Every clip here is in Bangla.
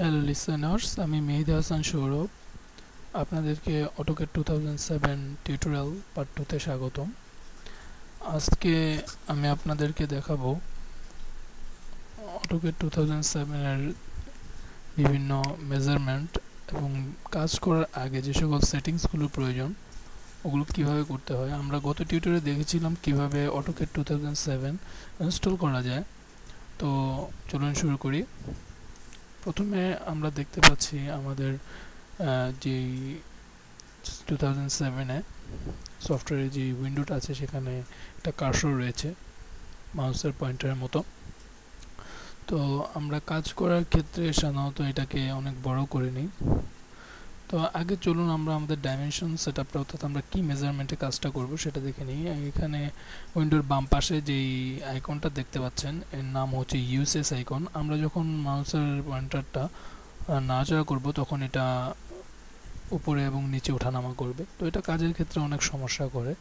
হ্যালো লিসেনার্স আমি মেহিদা হাসান সৌরভ আপনাদেরকে AutoCAD two thousand seven tutorial part টুতে স্বাগতম আজকে আমি আপনাদেরকে দেখাবো অটোকেট টু থাউজেন্ড সেভেনের বিভিন্ন মেজারমেন্ট এবং কাজ করার আগে যে সকল সেটিংসগুলো প্রয়োজন ওগুলো কীভাবে করতে হয় আমরা গত টিউটোরিয়ালে দেখেছিলাম কীভাবে AutoCAD two thousand seven install করা যায় তো চলুন শুরু করি প্রথমে আমরা দেখতে পাচ্ছি আমাদের যে টু থাউজেন্ড সেভেনে সফটওয়্যারে যে উইন্ডোটা আছে সেখানে একটা কার্সর রয়েছে মাউসের পয়েন্টারের মতো তো আমরা কাজ করার ক্ষেত্রে সাধারণত এটাকে অনেক বড় করে নিই তো আগে চলুন আমরা আমাদের ডাইমেনশন সেট আপটা অর্থাৎ আমরা কী মেজারমেন্টে কাজটা করব সেটা দেখে নিই এখানে উইন্ডোর বাম পাশে যেই আইকনটা দেখতে পাচ্ছেন এর নাম হচ্ছে ইউসেস আইকন আমরা যখন মাউসের পয়েন্টারটা নাড়াচাড়া করব তখন এটা উপরে এবং নিচে ওঠানামা করবে তো এটা কাজের ক্ষেত্রে অনেক সমস্যা করে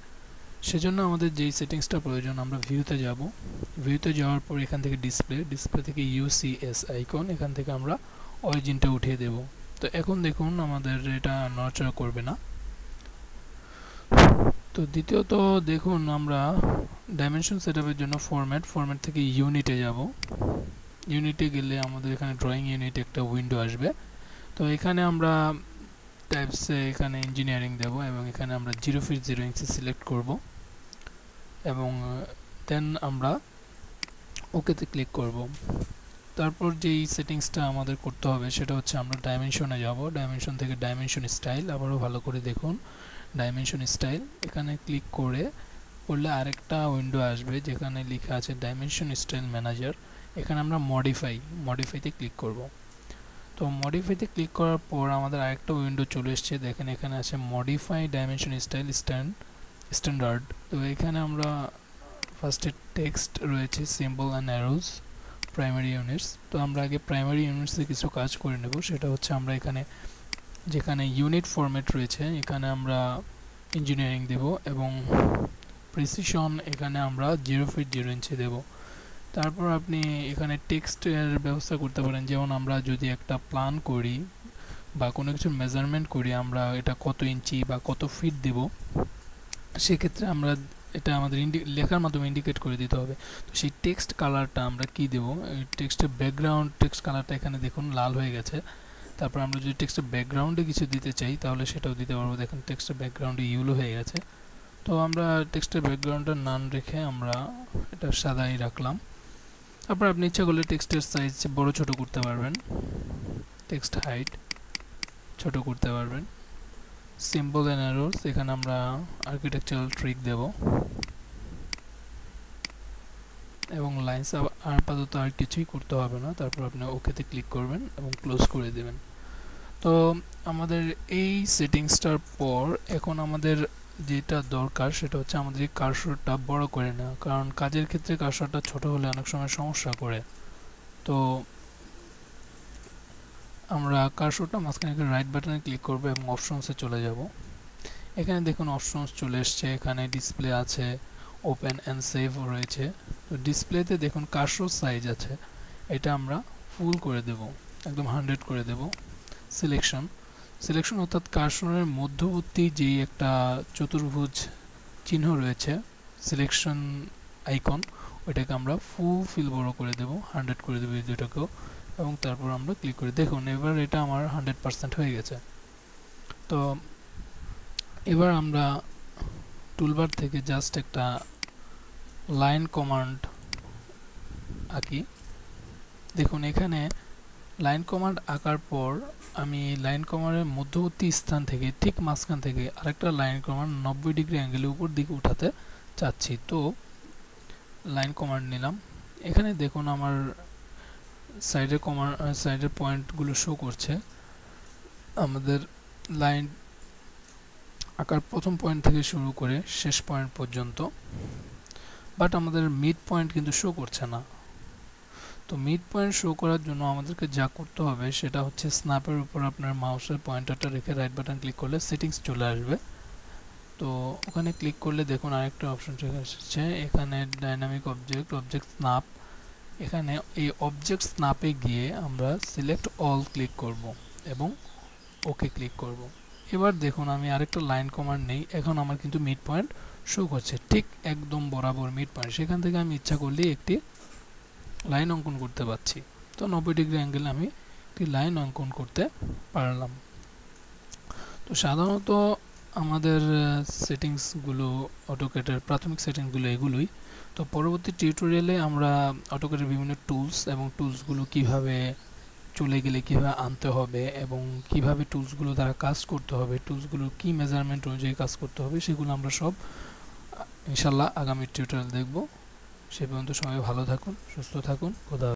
সেজন্য আমাদের যেই সেটিংসটা প্রয়োজন আমরা ভিউতে যাব ভিউতে যাওয়ার পর এখান থেকে ডিসপ্লে ডিসপ্লে থেকে ইউসিএস আইকন এখান থেকে আমরা অরিজিনটা উঠিয়ে দেবো তো এখন দেখুন আমাদের এটা নড়চড়া করবে না তো দ্বিতীয়ত দেখুন আমরা ডাইমেনশন সেট জন্য ফরম্যাট ফরম্যাট থেকে ইউনিটে যাব ইউনিটে গেলে আমাদের এখানে ড্রয়িং ইউনিট একটা উইন্ডো আসবে তো এখানে আমরা টাইপসে এখানে ইঞ্জিনিয়ারিং দেব এবং এখানে আমরা zero feet zero inch select করব এবং দেন আমরা ওকেতে ক্লিক করব তারপর যেই সেটিংসটা আমাদের করতে হবে সেটা হচ্ছে আমরা ডাইমেনশনে যাব ডাইমেনশন থেকে ডাইমেনশন স্টাইল আবারও ভালো করে দেখুন ডাইমেনশন স্টাইল এখানে ক্লিক করে করলে আরেকটা উইন্ডো আসবে যেখানে লেখা আছে ডাইমেনশন স্টাইল ম্যানেজার এখানে আমরা মডিফাই মডিফাইতে ক্লিক করব তো মডিফাইতে ক্লিক করার পর আমাদের আরেকটা উইন্ডো চলে এসছে দেখেন এখানে আছে modify dimension style stand standard তো এখানে আমরা ফার্স্টে টেক্সট রয়েছে symbol and arrows primary units তো আমরা আগে প্রাইমারি ইউনিটসে কিছু কাজ করে নেব সেটা হচ্ছে আমরা এখানে যেখানে ইউনিট ফরম্যাট রয়েছে এখানে আমরা ইঞ্জিনিয়ারিং দেব এবং প্রিসিশন এখানে আমরা জিরো ফিট জিরো ইঞ্চি দেবো তারপর আপনি এখানে টেক্সটের ব্যবস্থা করতে পারেন যেমন আমরা যদি একটা প্ল্যান করি বা কোনো কিছুর মেজারমেন্ট করি আমরা এটা কত ইঞ্চি বা কত ফিট দেব সেক্ষেত্রে আমরা এটা আমাদের ইন্ডি লেখার মাধ্যমে ইন্ডিকেট করে দিতে হবে তো সেই টেক্সট কালারটা আমরা কি দেবো টেক্সটের ব্যাকগ্রাউন্ড টেক্সট কালারটা এখানে দেখুন লাল হয়ে গেছে তারপর আমরা যদি টেক্সটের ব্যাকগ্রাউন্ডে কিছু দিতে চাই তাহলে সেটাও দিতে পারবো দেখুন টেক্সটের ব্যাকগ্রাউন্ডে ইউলো হয়ে গেছে তো আমরা টেক্সটের ব্যাকগ্রাউন্ডটা নান রেখে আমরা এটা সাদাই রাখলাম তারপর আপনি ইচ্ছা করলে টেক্সটের সাইজ বড় ছোট করতে পারবেন টেক্সট হাইট ছোট করতে পারবেন সিম্বল অ্যান্ড অ্যারোস এখানে আমরা আর্কিটেকচারাল ট্রিক দেব এবং লাইন্স আপাতত আর কিছুই করতে হবে না তারপর আপনি ওকেতে ক্লিক করবেন এবং ক্লোজ করে দেবেন তো আমাদের এই সেটিংসটার পর এখন আমাদের যেটা দরকার সেটা হচ্ছে আমাদের কার্সরটা বড় করে নেওয়া কারণ কাজের ক্ষেত্রে কার্সরটা ছোট হলে অনেক সময় সমস্যা করে তো আমরা কারশোটা মাঝখানে রাইট বাটনে ক্লিক করবো এবং অপশনসে চলে যাব এখানে দেখুন অপশনস চলে এসছে এখানে ডিসপ্লে আছে ওপেন অ্যান্ড সেভ রয়েছে তো ডিসপ্লেতে দেখুন কারশো সাইজ আছে এটা আমরা ফুল করে দেব একদম হান্ড্রেড করে দেব সিলেকশন সিলেকশন অর্থাৎ কার্সনের মধ্যবর্তী যেই একটা চতুর্ভুজ চিহ্ন রয়েছে সিলেকশন আইকন ওইটাকে আমরা ফুল ফিল বড় করে দেব হান্ড্রেড করে দেবো এই দুটাকেও এবং তারপর আমরা ক্লিক করি দেখুন এবার এটা আমার হান্ড্রেড পারসেন্ট হয়ে গেছে তো এবার আমরা টুলবার থেকে জাস্ট একটা লাইন কমান্ড আঁকি দেখুন এখানে লাইন কমান্ড আঁকার পর আমি লাইন কমান্ডের মধ্যবর্তী স্থান থেকে ঠিক মাঝখান থেকে আরেকটা লাইন কমান্ড নব্বই ডিগ্রি অ্যাঙ্গেলের উপর দিকে উঠাতে চাচ্ছি তো লাইন কমান্ড নিলাম এখানে দেখুন আমার সাইডের কমার সাইডের পয়েন্টগুলো শো করছে আমাদের লাইন আঁকার প্রথম পয়েন্ট থেকে শুরু করে শেষ পয়েন্ট পর্যন্ত বাট আমাদের মিড পয়েন্ট কিন্তু শো করছে না তো মিড পয়েন্ট শো করার জন্য আমাদেরকে যা করতে হবে সেটা হচ্ছে স্ন্যাপের উপর আপনার মাউসের পয়েন্টারটা রেখে রাইট বাটন ক্লিক করলে সেটিংস চলে আসবে তো ওখানে ক্লিক করলে দেখুন আরেকটা অপশন চলে আসছে এখানে ডাইনামিক অবজেক্ট অবজেক্ট স্ন্যাপ এখানে এই অবজেক্ট স্নাপে গিয়ে আমরা সিলেক্ট অল ক্লিক করব এবং ওকে ক্লিক করব এবার দেখুন আমি আরেকটা লাইন কমান্ড নেই এখন আমার কিন্তু মিড পয়েন্ট শো করছে ঠিক একদম বরাবর মিড পয়েন্ট সেখান থেকে আমি ইচ্ছা করলে একটি লাইন অঙ্কন করতে পারছি তো নব্বই ডিগ্রি অ্যাঙ্গেলে আমি একটি লাইন অঙ্কন করতে পারলাম তো সাধারণত আমাদের সেটিংসগুলো অটোকেটের প্রাথমিক সেটিংসগুলো এগুলোই তো পরবর্তী টিউটোরিয়ালে আমরা অটোকেটের বিভিন্ন টুলস এবং টুলসগুলো কিভাবে চলে গেলে কিভাবে আনতে হবে এবং কিভাবে টুলসগুলো দ্বারা কাজ করতে হবে টুলসগুলো কি মেজারমেন্ট অনুযায়ী কাজ করতে হবে সেগুলো আমরা সব ইনশাল্লাহ আগামী টিউটোরিয়াল দেখব সে পর্যন্ত সবাই ভালো থাকুন সুস্থ থাকুন খোদা